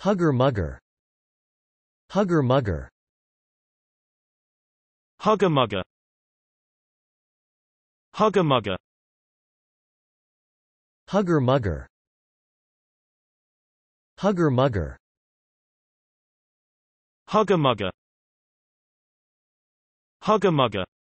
Hugger mugger. Hugger mugger. Hugger mugger. Hugger mugger. Hugger mugger. Hugger mugger. Hugger mugger. Hugger mugger.